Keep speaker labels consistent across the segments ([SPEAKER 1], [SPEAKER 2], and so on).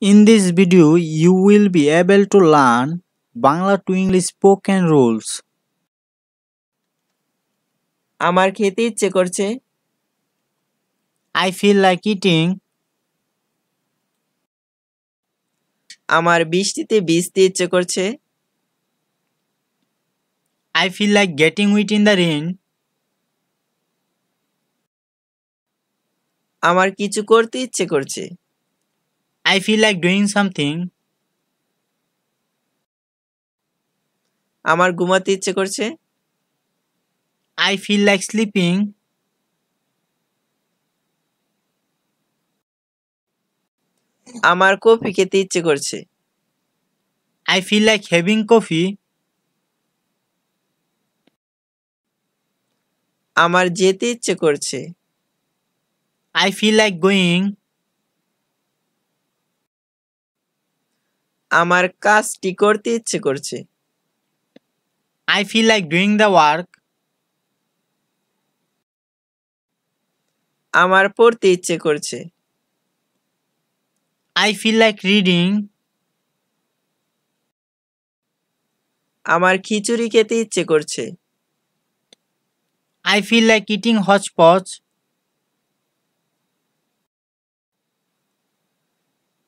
[SPEAKER 1] In this video, you will be able to learn Bangla to English spoken rules. আমার খেতে ইচ্ছে করছে I feel like eating. আমার বৃষ্টিতে ভিজতে ইচ্ছে করছে I feel like getting wet in the rain. আমার কিছু করতে ইচ্ছে করছে I feel like doing something. আমার ঘুমাতে ইচ্ছে করছে I feel like sleeping. আমার কফি খেতে ইচ্ছে করছে I feel like having coffee. আমার যেতে ইচ্ছে করছে I feel like going. আমার কাজটি করতে ইচ্ছে করছে I feel like doing the work আমার পড়তে ইচ্ছে করছে আই ফিল লাইক রিডিং আমার খিচুড়ি খেতে ইচ্ছে করছে I feel like eating hotchpotch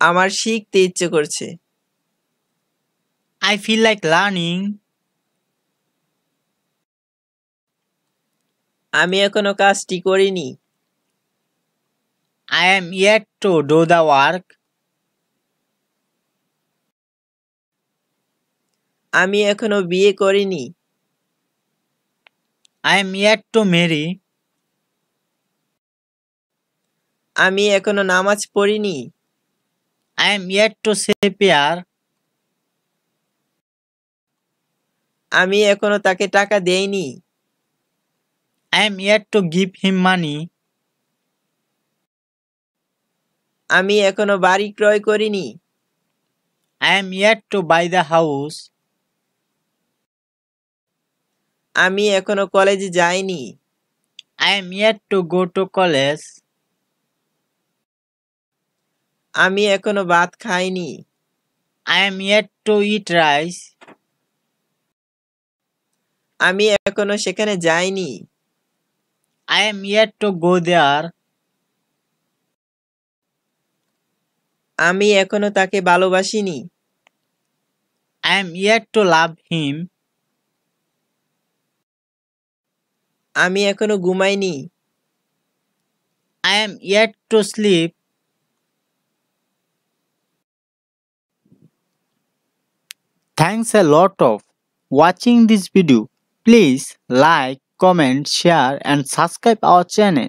[SPEAKER 1] আমার শিখতে ইচ্ছে করছে I feel like learning. আমি এখনো কাজটি করিনি I am yet to do the work. আমি এখনো বিয়ে করিনি I am yet to marry. আমি এখনো নামাজ পড়িনি I am yet to say prayer. আমি এখনো তাকে টাকা দেইনি I am yet to give him money আমি এখনো বাড়ি ক্রয় করিনি I am yet to buy the house আমি এখনো কলেজে যাইনি I am yet to go to college আমি এখনো ভাত খাইনি I am yet to eat rice আমি এখনো সেখানে যাইনি I am yet to go there আমি এখনো তাকে ভালোবাসিনি I am yet to love him আমি এখনো ঘুমাইনি I am yet two sleep thanks a lot of watching this video Please like, comment, share and subscribe our channel.